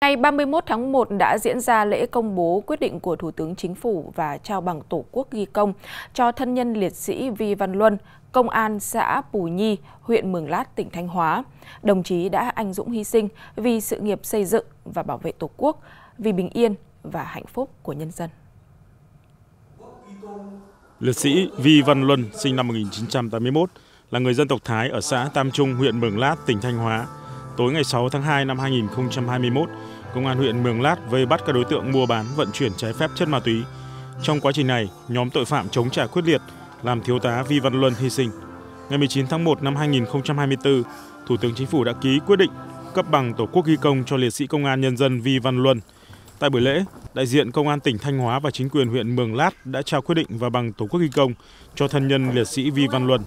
Ngày 31 tháng 1 đã diễn ra lễ công bố quyết định của Thủ tướng Chính phủ và trao bằng Tổ quốc ghi công cho thân nhân liệt sĩ Vi Văn Luân, Công an xã Pù Nhi, huyện Mường Lát, tỉnh Thanh Hóa. Đồng chí đã anh dũng hy sinh vì sự nghiệp xây dựng và bảo vệ Tổ quốc, vì bình yên và hạnh phúc của nhân dân. Liệt sĩ Vi Văn Luân sinh năm 1981 là người dân tộc Thái ở xã Tam Trung, huyện Mường Lát, tỉnh Thanh Hóa Tối ngày 6 tháng 2 năm 2021, Công an huyện Mường Lát vây bắt các đối tượng mua bán vận chuyển trái phép chất ma túy. Trong quá trình này, nhóm tội phạm chống trả quyết liệt, làm thiếu tá Vi Văn Luân hy sinh. Ngày 19 tháng 1 năm 2024, Thủ tướng Chính phủ đã ký quyết định cấp bằng Tổ quốc ghi công cho liệt sĩ Công an Nhân dân Vi Văn Luân. Tại buổi lễ, đại diện Công an tỉnh Thanh Hóa và chính quyền huyện Mường Lát đã trao quyết định và bằng Tổ quốc ghi công cho thân nhân liệt sĩ Vi Văn Luân.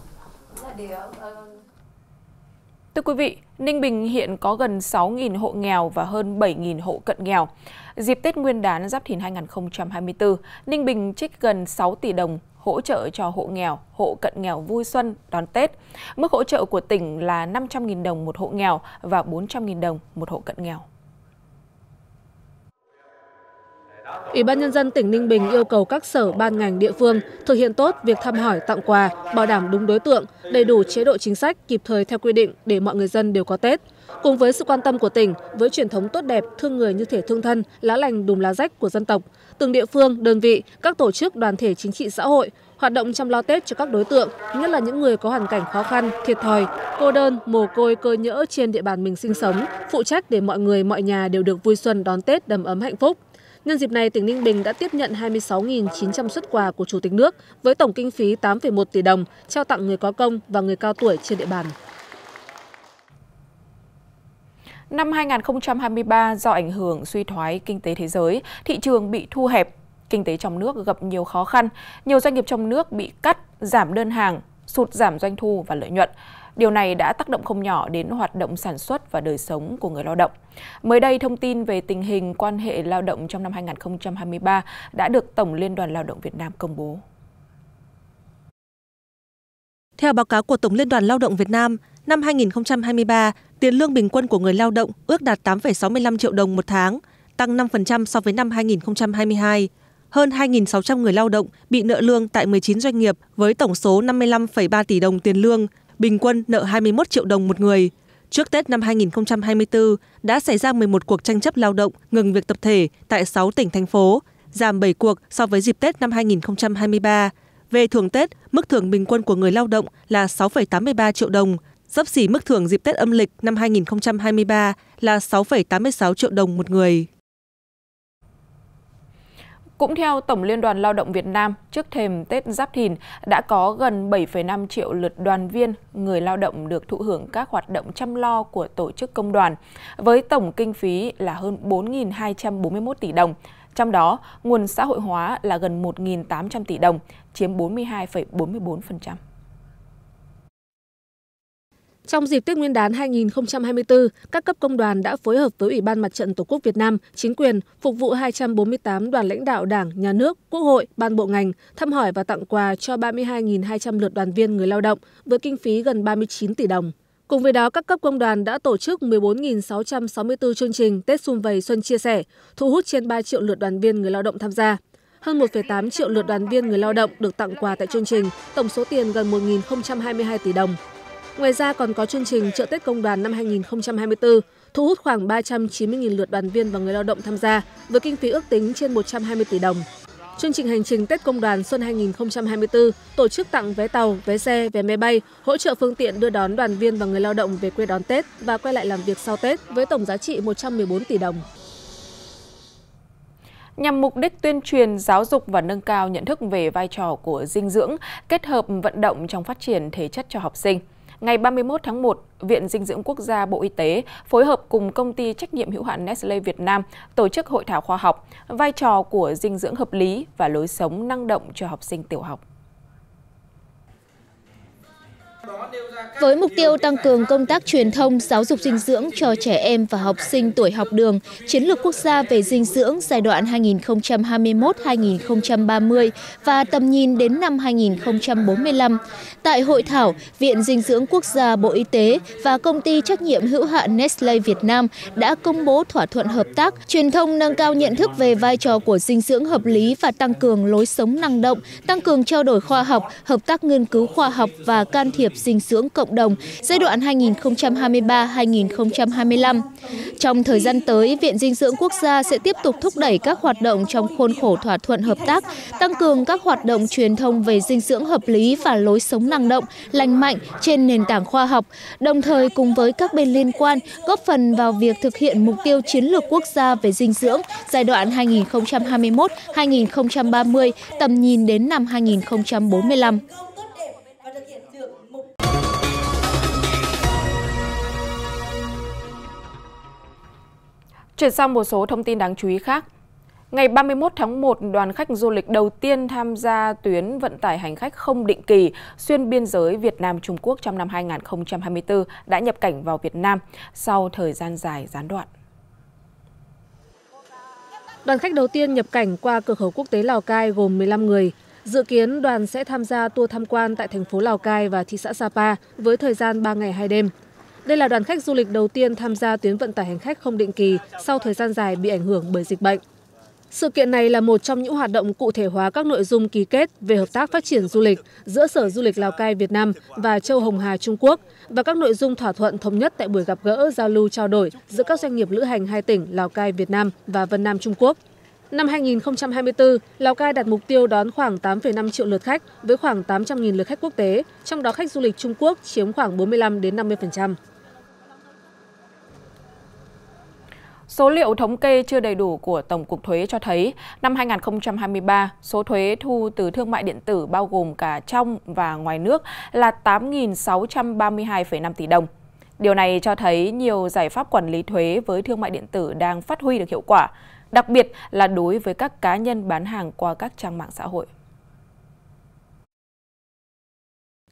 Thưa quý vị, Ninh Bình hiện có gần 6.000 hộ nghèo và hơn 7.000 hộ cận nghèo. Dịp Tết Nguyên đán Giáp Thìn 2024, Ninh Bình trích gần 6 tỷ đồng hỗ trợ cho hộ nghèo, hộ cận nghèo vui xuân đón Tết. Mức hỗ trợ của tỉnh là 500.000 đồng một hộ nghèo và 400.000 đồng một hộ cận nghèo. Ủy ban Nhân dân tỉnh Ninh Bình yêu cầu các sở ban ngành địa phương thực hiện tốt việc thăm hỏi tặng quà, bảo đảm đúng đối tượng, đầy đủ chế độ chính sách kịp thời theo quy định để mọi người dân đều có Tết. Cùng với sự quan tâm của tỉnh, với truyền thống tốt đẹp thương người như thể thương thân, lá lành đùm lá rách của dân tộc, từng địa phương, đơn vị, các tổ chức đoàn thể chính trị xã hội hoạt động chăm lo Tết cho các đối tượng, nhất là những người có hoàn cảnh khó khăn, thiệt thòi, cô đơn, mồ côi, cơ nhỡ trên địa bàn mình sinh sống, phụ trách để mọi người, mọi nhà đều được vui xuân đón Tết đầm ấm hạnh phúc. Nhân dịp này, tỉnh Ninh Bình đã tiếp nhận 26.900 xuất quà của Chủ tịch nước với tổng kinh phí 8,1 tỷ đồng trao tặng người có công và người cao tuổi trên địa bàn. Năm 2023, do ảnh hưởng suy thoái kinh tế thế giới, thị trường bị thu hẹp, kinh tế trong nước gặp nhiều khó khăn, nhiều doanh nghiệp trong nước bị cắt, giảm đơn hàng, sụt giảm doanh thu và lợi nhuận. Điều này đã tác động không nhỏ đến hoạt động sản xuất và đời sống của người lao động. Mới đây, thông tin về tình hình quan hệ lao động trong năm 2023 đã được Tổng Liên đoàn Lao động Việt Nam công bố. Theo báo cáo của Tổng Liên đoàn Lao động Việt Nam, năm 2023, tiền lương bình quân của người lao động ước đạt 8,65 triệu đồng một tháng, tăng 5% so với năm 2022. Hơn 2.600 người lao động bị nợ lương tại 19 doanh nghiệp với tổng số 55,3 tỷ đồng tiền lương, bình quân nợ 21 triệu đồng một người. Trước Tết năm 2024 đã xảy ra 11 cuộc tranh chấp lao động ngừng việc tập thể tại 6 tỉnh thành phố, giảm 7 cuộc so với dịp Tết năm 2023. Về thưởng Tết, mức thưởng bình quân của người lao động là 6,83 triệu đồng, sấp xỉ mức thưởng dịp Tết âm lịch năm 2023 là 6,86 triệu đồng một người. Cũng theo Tổng Liên đoàn Lao động Việt Nam, trước thềm Tết Giáp Thìn đã có gần 7,5 triệu lượt đoàn viên người lao động được thụ hưởng các hoạt động chăm lo của tổ chức công đoàn, với tổng kinh phí là hơn 4.241 tỷ đồng. Trong đó, nguồn xã hội hóa là gần 1.800 tỷ đồng, chiếm 42,44% trong dịp Tết Nguyên đán 2024, các cấp công đoàn đã phối hợp với Ủy ban Mặt trận Tổ quốc Việt Nam, chính quyền, phục vụ 248 đoàn lãnh đạo Đảng, Nhà nước, Quốc hội, Ban bộ ngành, thăm hỏi và tặng quà cho 32.200 lượt đoàn viên người lao động với kinh phí gần 39 tỷ đồng. Cùng với đó, các cấp công đoàn đã tổ chức 14.664 chương trình Tết Xung Vầy Xuân Chia Sẻ, thu hút trên 3 triệu lượt đoàn viên người lao động tham gia. Hơn 1,8 triệu lượt đoàn viên người lao động được tặng quà tại chương trình, tổng số tiền gần 1.022 tỷ đồng, Ngoài ra còn có chương trình chợ Tết Công đoàn năm 2024 thu hút khoảng 390.000 lượt đoàn viên và người lao động tham gia với kinh phí ước tính trên 120 tỷ đồng. Chương trình hành trình Tết Công đoàn Xuân 2024 tổ chức tặng vé tàu, vé xe, vé máy bay, hỗ trợ phương tiện đưa đón đoàn viên và người lao động về quê đón Tết và quay lại làm việc sau Tết với tổng giá trị 114 tỷ đồng. Nhằm mục đích tuyên truyền, giáo dục và nâng cao nhận thức về vai trò của dinh dưỡng, kết hợp vận động trong phát triển thể chất cho học sinh ngày 31 tháng 1, Viện Dinh dưỡng Quốc gia Bộ Y tế phối hợp cùng công ty trách nhiệm hữu hạn Nestle Việt Nam tổ chức hội thảo khoa học vai trò của dinh dưỡng hợp lý và lối sống năng động cho học sinh tiểu học với mục tiêu tăng cường công tác truyền thông giáo dục dinh dưỡng cho trẻ em và học sinh tuổi học đường, Chiến lược quốc gia về dinh dưỡng giai đoạn 2021-2030 và tầm nhìn đến năm 2045. Tại hội thảo, Viện Dinh dưỡng Quốc gia Bộ Y tế và Công ty trách nhiệm hữu hạn Nestle Việt Nam đã công bố thỏa thuận hợp tác, truyền thông nâng cao nhận thức về vai trò của dinh dưỡng hợp lý và tăng cường lối sống năng động, tăng cường trao đổi khoa học, hợp tác nghiên cứu khoa học và can thiệp dinh dưỡng cộng cộng đồng giai đoạn 2023-2025. Trong thời gian tới, Viện Dinh dưỡng Quốc gia sẽ tiếp tục thúc đẩy các hoạt động trong khuôn khổ thỏa thuận hợp tác, tăng cường các hoạt động truyền thông về dinh dưỡng hợp lý và lối sống năng động, lành mạnh trên nền tảng khoa học, đồng thời cùng với các bên liên quan góp phần vào việc thực hiện mục tiêu chiến lược quốc gia về dinh dưỡng giai đoạn 2021-2030 tầm nhìn đến năm 2045. Chuyển sang một số thông tin đáng chú ý khác. Ngày 31 tháng 1, đoàn khách du lịch đầu tiên tham gia tuyến vận tải hành khách không định kỳ xuyên biên giới Việt Nam-Trung Quốc trong năm 2024 đã nhập cảnh vào Việt Nam sau thời gian dài gián đoạn. Đoàn khách đầu tiên nhập cảnh qua cửa khẩu quốc tế Lào Cai gồm 15 người. Dự kiến đoàn sẽ tham gia tour tham quan tại thành phố Lào Cai và thị xã Sapa với thời gian 3 ngày 2 đêm đây là đoàn khách du lịch đầu tiên tham gia tuyến vận tải hành khách không định kỳ sau thời gian dài bị ảnh hưởng bởi dịch bệnh. Sự kiện này là một trong những hoạt động cụ thể hóa các nội dung ký kết về hợp tác phát triển du lịch giữa Sở Du lịch Lào Cai Việt Nam và Châu Hồng Hà Trung Quốc và các nội dung thỏa thuận thống nhất tại buổi gặp gỡ giao lưu trao đổi giữa các doanh nghiệp lữ hành hai tỉnh Lào Cai Việt Nam và Vân Nam Trung Quốc. Năm 2024, Lào Cai đặt mục tiêu đón khoảng 8,5 triệu lượt khách với khoảng 800.000 lượt khách quốc tế, trong đó khách du lịch Trung Quốc chiếm khoảng 45 đến 50%. Số liệu thống kê chưa đầy đủ của Tổng cục Thuế cho thấy, năm 2023, số thuế thu từ thương mại điện tử bao gồm cả trong và ngoài nước là 8.632,5 tỷ đồng. Điều này cho thấy nhiều giải pháp quản lý thuế với thương mại điện tử đang phát huy được hiệu quả, đặc biệt là đối với các cá nhân bán hàng qua các trang mạng xã hội.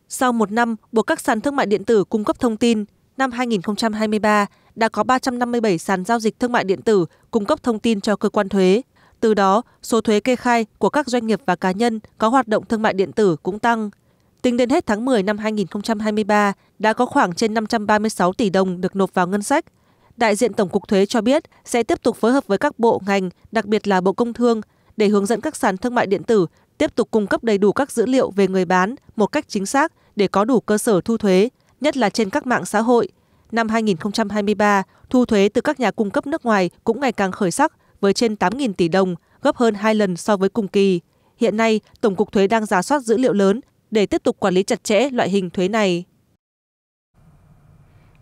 Sau một năm, buộc các sàn thương mại điện tử cung cấp thông tin, năm 2023, đã có 357 sàn giao dịch thương mại điện tử cung cấp thông tin cho cơ quan thuế. Từ đó, số thuế kê khai của các doanh nghiệp và cá nhân có hoạt động thương mại điện tử cũng tăng. Tính đến hết tháng 10 năm 2023, đã có khoảng trên 536 tỷ đồng được nộp vào ngân sách. Đại diện Tổng cục Thuế cho biết sẽ tiếp tục phối hợp với các bộ ngành, đặc biệt là Bộ Công Thương, để hướng dẫn các sàn thương mại điện tử tiếp tục cung cấp đầy đủ các dữ liệu về người bán một cách chính xác để có đủ cơ sở thu thuế, nhất là trên các mạng xã hội, năm 2023, thu thuế từ các nhà cung cấp nước ngoài cũng ngày càng khởi sắc với trên 8.000 tỷ đồng, gấp hơn 2 lần so với cùng kỳ. Hiện nay, Tổng cục Thuế đang giả soát dữ liệu lớn để tiếp tục quản lý chặt chẽ loại hình thuế này.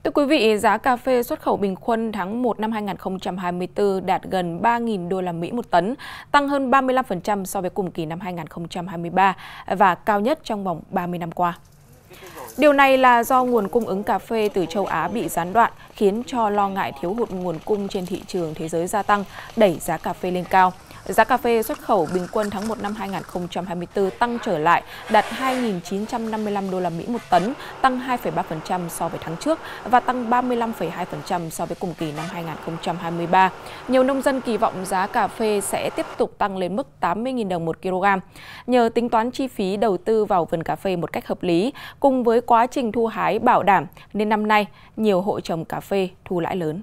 Thưa quý vị, giá cà phê xuất khẩu bình quân tháng 1 năm 2024 đạt gần 3.000 đô la Mỹ một tấn, tăng hơn 35% so với cùng kỳ năm 2023 và cao nhất trong vòng 30 năm qua. Điều này là do nguồn cung ứng cà phê từ châu Á bị gián đoạn, khiến cho lo ngại thiếu hụt nguồn cung trên thị trường thế giới gia tăng, đẩy giá cà phê lên cao. Giá cà phê xuất khẩu bình quân tháng 1 năm 2024 tăng trở lại, đạt 2.955 đô la Mỹ một tấn, tăng 2,3% so với tháng trước và tăng 35,2% so với cùng kỳ năm 2023. Nhiều nông dân kỳ vọng giá cà phê sẽ tiếp tục tăng lên mức 80.000 đồng một kg. Nhờ tính toán chi phí đầu tư vào vườn cà phê một cách hợp lý, cùng với quá trình thu hái bảo đảm, nên năm nay nhiều hộ trồng cà phê thu lãi lớn.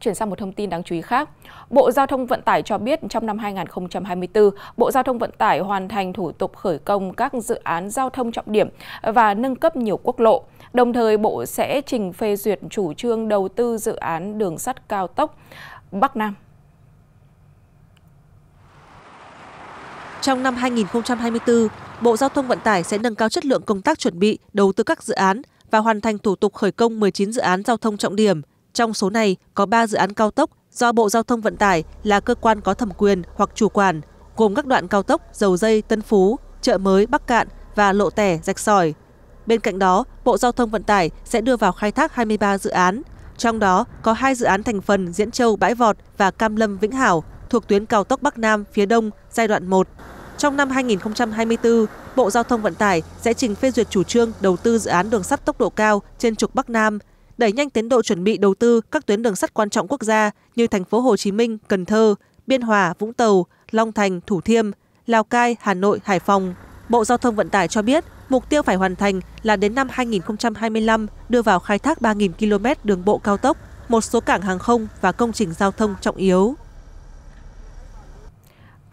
Chuyển sang một thông tin đáng chú ý khác. Bộ Giao thông Vận tải cho biết trong năm 2024, Bộ Giao thông Vận tải hoàn thành thủ tục khởi công các dự án giao thông trọng điểm và nâng cấp nhiều quốc lộ. Đồng thời, Bộ sẽ trình phê duyệt chủ trương đầu tư dự án đường sắt cao tốc Bắc Nam. Trong năm 2024, Bộ Giao thông Vận tải sẽ nâng cao chất lượng công tác chuẩn bị đầu tư các dự án và hoàn thành thủ tục khởi công 19 dự án giao thông trọng điểm trong số này có 3 dự án cao tốc do Bộ Giao thông Vận tải là cơ quan có thẩm quyền hoặc chủ quản, gồm các đoạn cao tốc Dầu Dây, Tân Phú, Chợ Mới, Bắc Cạn và Lộ Tẻ, Rạch Sỏi. Bên cạnh đó, Bộ Giao thông Vận tải sẽ đưa vào khai thác 23 dự án, trong đó có hai dự án thành phần Diễn Châu Bãi Vọt và Cam Lâm Vĩnh Hảo thuộc tuyến cao tốc Bắc Nam phía Đông giai đoạn 1. Trong năm 2024, Bộ Giao thông Vận tải sẽ trình phê duyệt chủ trương đầu tư dự án đường sắt tốc độ cao trên trục Bắc Nam đẩy nhanh tiến độ chuẩn bị đầu tư các tuyến đường sắt quan trọng quốc gia như thành phố Hồ Chí Minh, Cần Thơ, Biên Hòa, Vũng Tàu, Long Thành, Thủ Thiêm, Lào Cai, Hà Nội, Hải Phòng. Bộ Giao thông Vận tải cho biết, mục tiêu phải hoàn thành là đến năm 2025 đưa vào khai thác 3.000 km đường bộ cao tốc, một số cảng hàng không và công trình giao thông trọng yếu.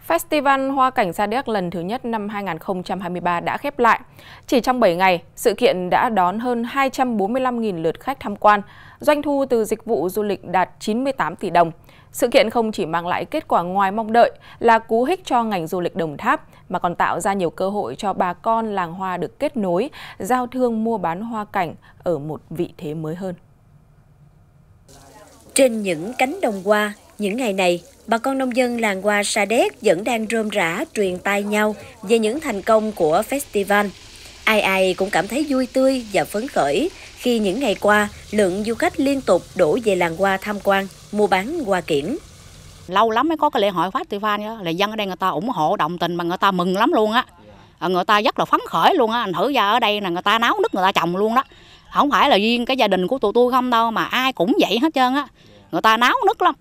Festival Hoa Cảnh Sa Đéc lần thứ nhất năm 2023 đã khép lại. Chỉ trong 7 ngày, sự kiện đã đón hơn 245.000 lượt khách tham quan, doanh thu từ dịch vụ du lịch đạt 98 tỷ đồng. Sự kiện không chỉ mang lại kết quả ngoài mong đợi là cú hích cho ngành du lịch Đồng Tháp, mà còn tạo ra nhiều cơ hội cho bà con làng hoa được kết nối, giao thương mua bán hoa cảnh ở một vị thế mới hơn. Trên những cánh đồng hoa, những ngày này, bà con nông dân làng hoa Sa Đéc vẫn đang rôm rã truyền tai nhau về những thành công của festival. Ai ai cũng cảm thấy vui tươi và phấn khởi khi những ngày qua lượng du khách liên tục đổ về làng hoa tham quan, mua bán hoa kiển. Lâu lắm mới có cái lễ hội festival đó, là dân ở đây người ta ủng hộ đồng tình mà người ta mừng lắm luôn á. À, người ta rất là phấn khởi luôn á, anh thử ra ở đây là người ta náo nức người ta trồng luôn đó. Không phải là riêng cái gia đình của tụi tôi không đâu mà ai cũng vậy hết trơn á. Người ta náo nức lắm,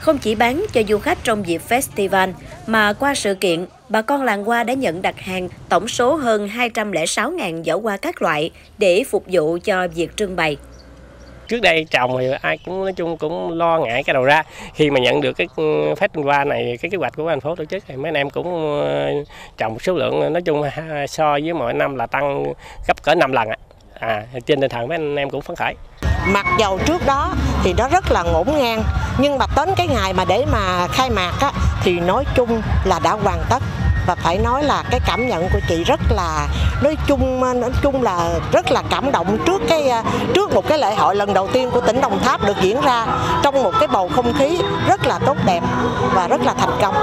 không chỉ bán cho du khách trong dịp festival, mà qua sự kiện, bà con làng hoa đã nhận đặt hàng tổng số hơn 206.000 giỏ hoa các loại để phục vụ cho việc trưng bày trước đây trồng thì ai cũng nói chung cũng lo ngại cái đầu ra khi mà nhận được cái ừ, festival này cái kế hoạch của thành phố tổ chức thì mấy anh em cũng ừ, trồng số lượng nói chung so với mọi năm là tăng gấp cỡ 5 lần à, trên tinh thần mấy anh em cũng phấn khởi mặc dầu trước đó thì nó rất là ngổn ngang nhưng mà đến cái ngày mà để mà khai mạc á, thì nói chung là đã hoàn tất và phải nói là cái cảm nhận của chị rất là nói chung nói chung là rất là cảm động trước cái trước một cái lễ hội lần đầu tiên của tỉnh Đồng Tháp được diễn ra trong một cái bầu không khí rất là tốt đẹp và rất là thành công.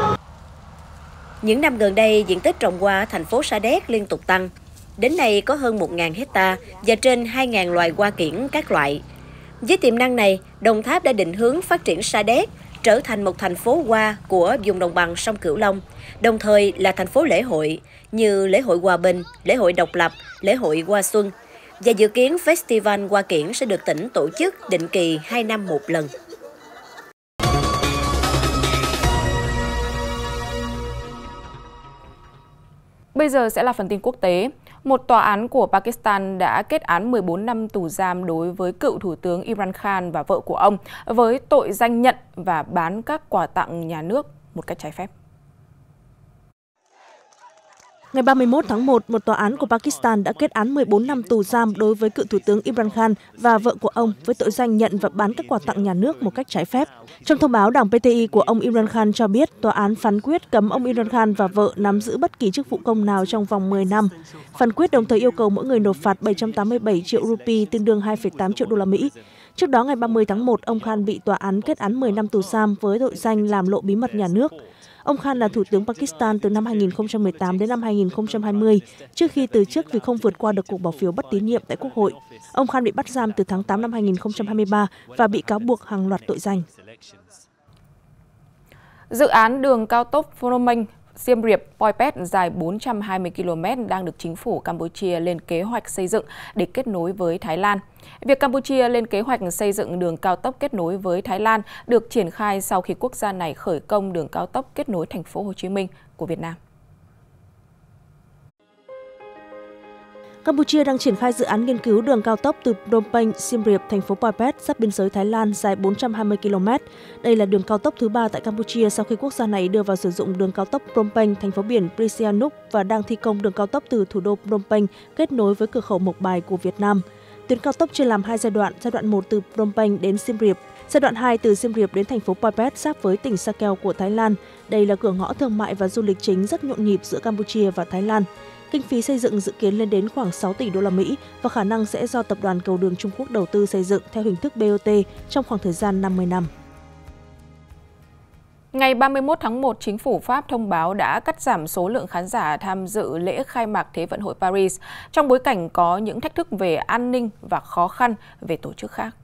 Những năm gần đây, diện tích trồng hoa thành phố Sa Đéc liên tục tăng. Đến nay có hơn 1.000 hecta và trên 2.000 loài hoa kiển các loại. Với tiềm năng này, Đồng Tháp đã định hướng phát triển sa đéc, trở thành một thành phố hoa của vùng đồng bằng sông Cửu Long, đồng thời là thành phố lễ hội như lễ hội Hòa Bình, lễ hội Độc Lập, lễ hội Hoa Xuân. Và dự kiến Festival Hoa Kiển sẽ được tỉnh tổ chức định kỳ 2 năm một lần. Bây giờ sẽ là phần tin quốc tế. Một tòa án của Pakistan đã kết án 14 năm tù giam đối với cựu Thủ tướng Imran Khan và vợ của ông với tội danh nhận và bán các quà tặng nhà nước một cách trái phép. Ngày 31 tháng 1, một tòa án của Pakistan đã kết án 14 năm tù giam đối với cựu thủ tướng Imran Khan và vợ của ông với tội danh nhận và bán các quà tặng nhà nước một cách trái phép. Trong thông báo, đảng PTI của ông Imran Khan cho biết tòa án phán quyết cấm ông Imran Khan và vợ nắm giữ bất kỳ chức vụ công nào trong vòng 10 năm. Phán quyết đồng thời yêu cầu mỗi người nộp phạt 787 triệu rupee tương đương 2,8 triệu đô la Mỹ. Trước đó, ngày 30 tháng 1, ông Khan bị tòa án kết án 10 năm tù giam với tội danh làm lộ bí mật nhà nước. Ông Khan là thủ tướng Pakistan từ năm 2018 đến năm 2020, trước khi từ chức vì không vượt qua được cuộc bỏ phiếu bất tín nhiệm tại Quốc hội. Ông Khan bị bắt giam từ tháng 8 năm 2023 và bị cáo buộc hàng loạt tội danh. Dự án đường cao tốc Phnom Penh Siem Reap Poipet dài 420 km đang được chính phủ Campuchia lên kế hoạch xây dựng để kết nối với Thái Lan. Việc Campuchia lên kế hoạch xây dựng đường cao tốc kết nối với Thái Lan được triển khai sau khi quốc gia này khởi công đường cao tốc kết nối thành phố Hồ Chí Minh của Việt Nam. Campuchia đang triển khai dự án nghiên cứu đường cao tốc từ Phnom Penh, Siem Reap, thành phố Poipet sát biên giới Thái Lan dài 420 km. Đây là đường cao tốc thứ ba tại Campuchia sau khi quốc gia này đưa vào sử dụng đường cao tốc Phnom Penh, thành phố biển Prisianuk và đang thi công đường cao tốc từ thủ đô Phnom Penh kết nối với cửa khẩu Mộc Bài của Việt Nam. Tuyến cao tốc chia làm hai giai đoạn, giai đoạn 1 từ Phnom Penh đến Siem Reap, giai đoạn 2 từ Siem Reap đến thành phố Poipet giáp với tỉnh Sakeo của Thái Lan. Đây là cửa ngõ thương mại và du lịch chính rất nhộn nhịp giữa Campuchia và Thái Lan. Kinh phí xây dựng dự kiến lên đến khoảng 6 tỷ đô la Mỹ và khả năng sẽ do tập đoàn cầu đường Trung Quốc đầu tư xây dựng theo hình thức BOT trong khoảng thời gian 50 năm. Ngày 31 tháng 1, chính phủ Pháp thông báo đã cắt giảm số lượng khán giả tham dự lễ khai mạc Thế vận hội Paris trong bối cảnh có những thách thức về an ninh và khó khăn về tổ chức khác.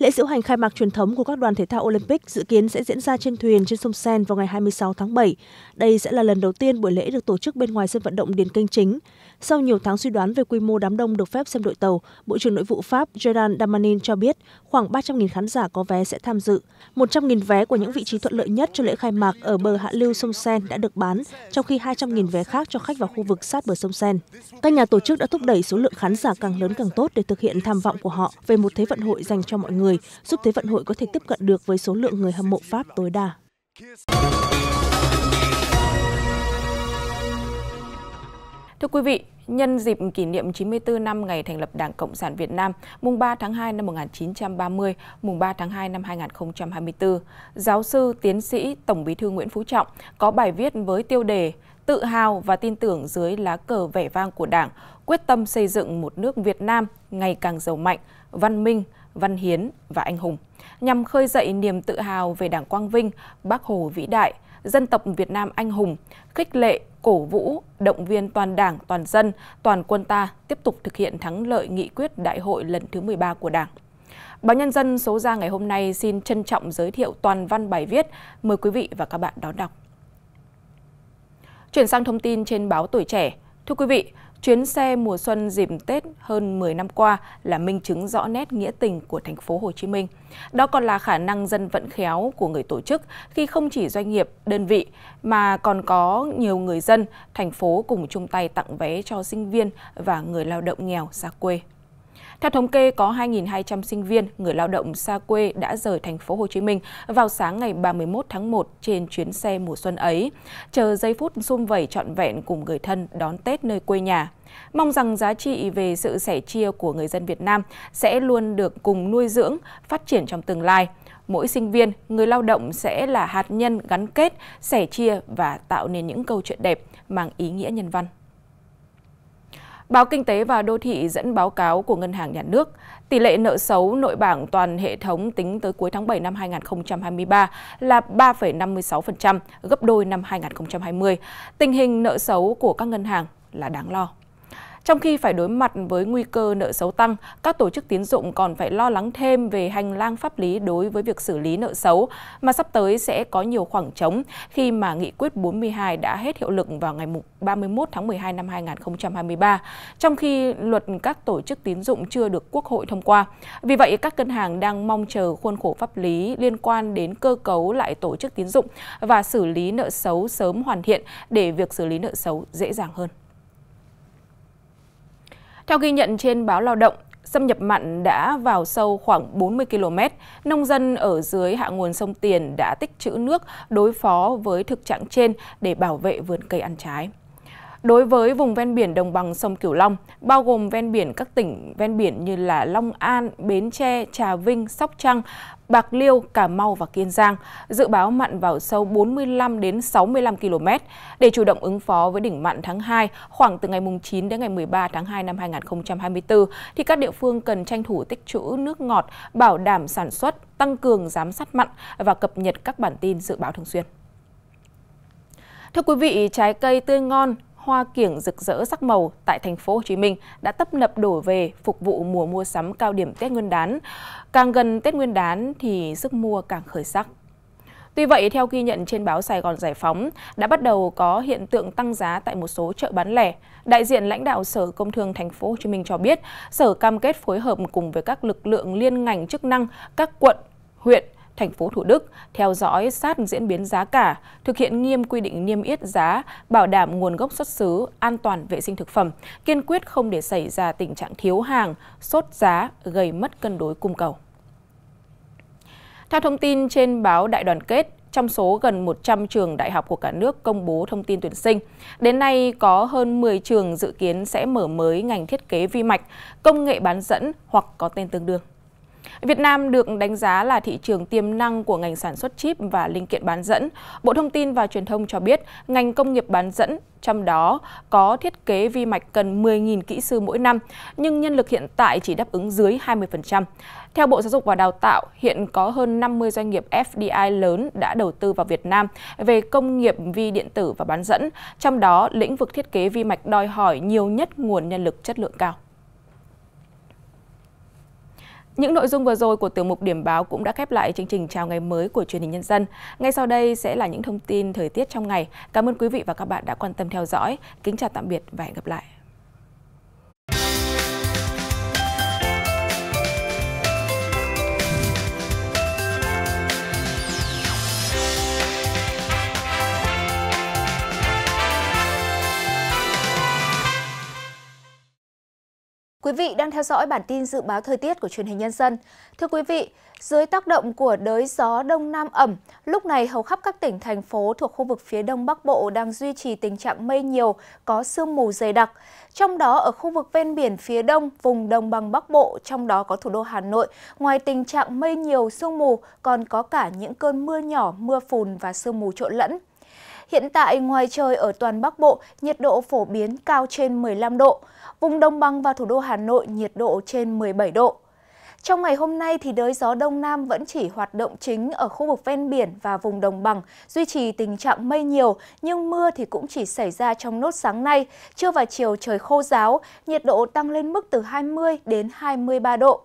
Lễ diễu hành khai mạc truyền thống của các đoàn thể thao Olympic dự kiến sẽ diễn ra trên thuyền trên sông Sen vào ngày 26 tháng 7. Đây sẽ là lần đầu tiên buổi lễ được tổ chức bên ngoài sân vận động Điền Kinh chính. Sau nhiều tháng suy đoán về quy mô đám đông được phép xem đội tàu, Bộ trưởng Nội vụ Pháp Gerard Damanin cho biết khoảng 300.000 khán giả có vé sẽ tham dự. 100.000 vé của những vị trí thuận lợi nhất cho lễ khai mạc ở bờ hạ lưu sông Sen đã được bán, trong khi 200.000 vé khác cho khách vào khu vực sát bờ sông Sen. Các nhà tổ chức đã thúc đẩy số lượng khán giả càng lớn càng tốt để thực hiện tham vọng của họ về một Thế vận hội dành cho mọi người, giúp Thế vận hội có thể tiếp cận được với số lượng người hâm mộ Pháp tối đa. Thưa quý vị, nhân dịp kỷ niệm 94 năm ngày thành lập Đảng Cộng sản Việt Nam, mùng 3 tháng 2 năm 1930, mùng 3 tháng 2 năm 2024, giáo sư, tiến sĩ, Tổng Bí thư Nguyễn Phú Trọng có bài viết với tiêu đề Tự hào và tin tưởng dưới lá cờ vẻ vang của Đảng, quyết tâm xây dựng một nước Việt Nam ngày càng giàu mạnh, văn minh, văn hiến và anh hùng, nhằm khơi dậy niềm tự hào về Đảng Quang Vinh, Bác Hồ vĩ đại – dân tộc Việt Nam anh hùng, khích lệ, cổ vũ, động viên toàn đảng, toàn dân, toàn quân ta tiếp tục thực hiện thắng lợi nghị quyết đại hội lần thứ 13 của Đảng. Báo Nhân dân số ra ngày hôm nay xin trân trọng giới thiệu toàn văn bài viết. Mời quý vị và các bạn đón đọc. Chuyển sang thông tin trên báo Tuổi Trẻ. Thưa quý vị, chuyến xe mùa xuân dịp Tết hơn 10 năm qua là minh chứng rõ nét nghĩa tình của thành phố Hồ Chí Minh. Đó còn là khả năng dân vận khéo của người tổ chức khi không chỉ doanh nghiệp, đơn vị mà còn có nhiều người dân thành phố cùng chung tay tặng vé cho sinh viên và người lao động nghèo xa quê. Theo thống kê, có 2.200 sinh viên, người lao động xa quê đã rời thành phố Hồ Chí Minh vào sáng ngày 31 tháng 1 trên chuyến xe mùa xuân ấy, chờ giây phút sum vầy trọn vẹn cùng người thân đón Tết nơi quê nhà. Mong rằng giá trị về sự sẻ chia của người dân Việt Nam sẽ luôn được cùng nuôi dưỡng, phát triển trong tương lai. Mỗi sinh viên, người lao động sẽ là hạt nhân gắn kết, sẻ chia và tạo nên những câu chuyện đẹp mang ý nghĩa nhân văn. Báo Kinh tế và Đô thị dẫn báo cáo của Ngân hàng Nhà nước, tỷ lệ nợ xấu nội bảng toàn hệ thống tính tới cuối tháng 7 năm 2023 là 3,56%, gấp đôi năm 2020. Tình hình nợ xấu của các ngân hàng là đáng lo. Trong khi phải đối mặt với nguy cơ nợ xấu tăng, các tổ chức tín dụng còn phải lo lắng thêm về hành lang pháp lý đối với việc xử lý nợ xấu, mà sắp tới sẽ có nhiều khoảng trống khi mà nghị quyết 42 đã hết hiệu lực vào ngày 31 tháng 12 năm 2023, trong khi luật các tổ chức tín dụng chưa được Quốc hội thông qua. Vì vậy, các ngân hàng đang mong chờ khuôn khổ pháp lý liên quan đến cơ cấu lại tổ chức tín dụng và xử lý nợ xấu sớm hoàn thiện để việc xử lý nợ xấu dễ dàng hơn. Theo ghi nhận trên báo Lao động, xâm nhập mặn đã vào sâu khoảng 40 km. Nông dân ở dưới hạ nguồn sông Tiền đã tích trữ nước đối phó với thực trạng trên để bảo vệ vườn cây ăn trái. Đối với vùng ven biển đồng bằng sông Cửu Long, bao gồm ven biển các tỉnh ven biển như là Long An, Bến Tre, Trà Vinh, Sóc Trăng, Bạc Liêu, Cà Mau và Kiên Giang, dự báo mặn vào sâu 45 đến 65 km. Để chủ động ứng phó với đỉnh mặn tháng 2, khoảng từ ngày mùng 9 đến ngày 13 tháng 2 năm 2024, thì các địa phương cần tranh thủ tích trữ nước ngọt, bảo đảm sản xuất, tăng cường giám sát mặn và cập nhật các bản tin dự báo thường xuyên. Thưa quý vị, trái cây tươi ngon, hoa kiểng rực rỡ sắc màu tại thành phố Hồ Chí Minh đã tấp nập đổ về phục vụ mùa mua sắm cao điểm Tết Nguyên đán. Càng gần Tết Nguyên đán thì sức mua càng khởi sắc. Tuy vậy, theo ghi nhận trên báo Sài Gòn Giải Phóng, đã bắt đầu có hiện tượng tăng giá tại một số chợ bán lẻ. Đại diện lãnh đạo Sở Công Thương Thành phố Hồ Chí Minh cho biết, Sở cam kết phối hợp cùng với các lực lượng liên ngành chức năng, các quận, huyện thành phố Thủ Đức theo dõi sát diễn biến giá cả, thực hiện nghiêm quy định niêm yết giá, bảo đảm nguồn gốc xuất xứ, an toàn vệ sinh thực phẩm, kiên quyết không để xảy ra tình trạng thiếu hàng, sốt giá gây mất cân đối cung cầu. Theo thông tin trên báo Đại đoàn kết, trong số gần 100 trường đại học của cả nước công bố thông tin tuyển sinh. Đến nay, có hơn 10 trường dự kiến sẽ mở mới ngành thiết kế vi mạch, công nghệ bán dẫn hoặc có tên tương đương. Việt Nam được đánh giá là thị trường tiềm năng của ngành sản xuất chip và linh kiện bán dẫn. Bộ Thông tin và Truyền thông cho biết, ngành công nghiệp bán dẫn trong đó có thiết kế vi mạch cần 10.000 kỹ sư mỗi năm, nhưng nhân lực hiện tại chỉ đáp ứng dưới 20%. Theo Bộ Giáo dục và Đào tạo, hiện có hơn 50 doanh nghiệp FDI lớn đã đầu tư vào Việt Nam về công nghiệp vi điện tử và bán dẫn, trong đó lĩnh vực thiết kế vi mạch đòi hỏi nhiều nhất nguồn nhân lực chất lượng cao. Những nội dung vừa rồi của tiểu mục điểm báo cũng đã khép lại chương trình chào ngày mới của truyền hình nhân dân. Ngay sau đây sẽ là những thông tin thời tiết trong ngày. Cảm ơn quý vị và các bạn đã quan tâm theo dõi. Kính chào tạm biệt và hẹn gặp lại. Quý vị đang theo dõi bản tin dự báo thời tiết của truyền hình nhân dân. Thưa quý vị, dưới tác động của đới gió đông nam ẩm, lúc này hầu khắp các tỉnh, thành phố thuộc khu vực phía đông bắc bộ đang duy trì tình trạng mây nhiều, có sương mù dày đặc. Trong đó, ở khu vực ven biển phía đông, vùng đồng bằng bắc bộ, trong đó có thủ đô Hà Nội, ngoài tình trạng mây nhiều, sương mù, còn có cả những cơn mưa nhỏ, mưa phùn và sương mù trộn lẫn. Hiện tại, ngoài trời ở toàn Bắc Bộ, nhiệt độ phổ biến cao trên 15 độ. Vùng đồng bằng và thủ đô Hà Nội nhiệt độ trên 17 độ. Trong ngày hôm nay thì đới gió đông nam vẫn chỉ hoạt động chính ở khu vực ven biển và vùng đồng bằng, duy trì tình trạng mây nhiều nhưng mưa thì cũng chỉ xảy ra trong nốt sáng nay, trưa và chiều trời khô ráo nhiệt độ tăng lên mức từ 20 đến 23 độ.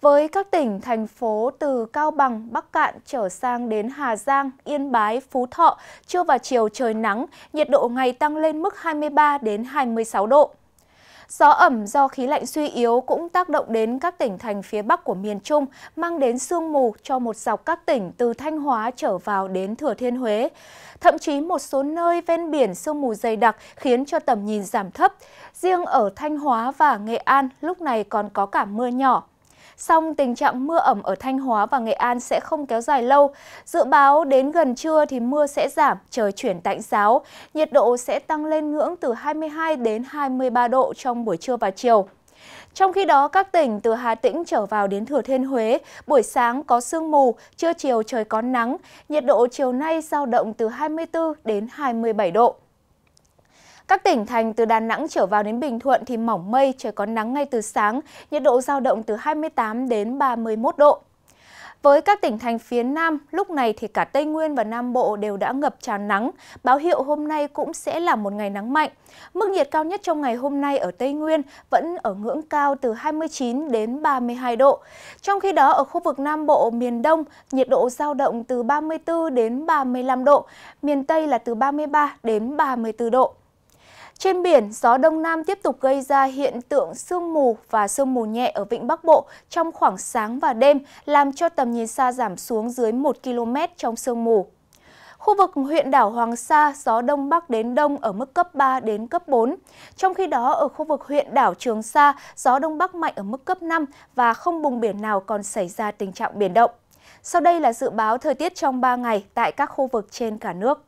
Với các tỉnh, thành phố từ Cao Bằng, Bắc Cạn trở sang đến Hà Giang, Yên Bái, Phú Thọ, trưa và chiều trời nắng, nhiệt độ ngày tăng lên mức 23 đến 26 độ. Gió ẩm do khí lạnh suy yếu cũng tác động đến các tỉnh thành phía Bắc của miền Trung, mang đến sương mù cho một dọc các tỉnh từ Thanh Hóa trở vào đến Thừa Thiên Huế. Thậm chí một số nơi ven biển sương mù dày đặc khiến cho tầm nhìn giảm thấp. Riêng ở Thanh Hóa và Nghệ An lúc này còn có cả mưa nhỏ, Song tình trạng mưa ẩm ở Thanh Hóa và Nghệ An sẽ không kéo dài lâu. Dự báo đến gần trưa thì mưa sẽ giảm, trời chuyển tạnh giáo. Nhiệt độ sẽ tăng lên ngưỡng từ 22 đến 23 độ trong buổi trưa và chiều. Trong khi đó, các tỉnh từ Hà Tĩnh trở vào đến Thừa Thiên Huế, buổi sáng có sương mù, trưa chiều trời có nắng, nhiệt độ chiều nay giao động từ 24 đến 27 độ. Các tỉnh thành từ Đà Nẵng trở vào đến Bình Thuận thì mỏng mây, trời có nắng ngay từ sáng, nhiệt độ giao động từ 28 đến 31 độ. Với các tỉnh thành phía Nam, lúc này thì cả Tây Nguyên và Nam Bộ đều đã ngập tràn nắng. Báo hiệu hôm nay cũng sẽ là một ngày nắng mạnh. Mức nhiệt cao nhất trong ngày hôm nay ở Tây Nguyên vẫn ở ngưỡng cao từ 29 đến 32 độ. Trong khi đó, ở khu vực Nam Bộ, miền Đông, nhiệt độ giao động từ 34 đến 35 độ, miền Tây là từ 33 đến 34 độ. Trên biển, gió Đông Nam tiếp tục gây ra hiện tượng sương mù và sương mù nhẹ ở Vịnh Bắc Bộ trong khoảng sáng và đêm, làm cho tầm nhìn xa giảm xuống dưới 1 km trong sương mù. Khu vực huyện đảo Hoàng Sa, gió Đông Bắc đến Đông ở mức cấp 3 đến cấp 4. Trong khi đó, ở khu vực huyện đảo Trường Sa, gió Đông Bắc mạnh ở mức cấp 5 và không bùng biển nào còn xảy ra tình trạng biển động. Sau đây là dự báo thời tiết trong 3 ngày tại các khu vực trên cả nước.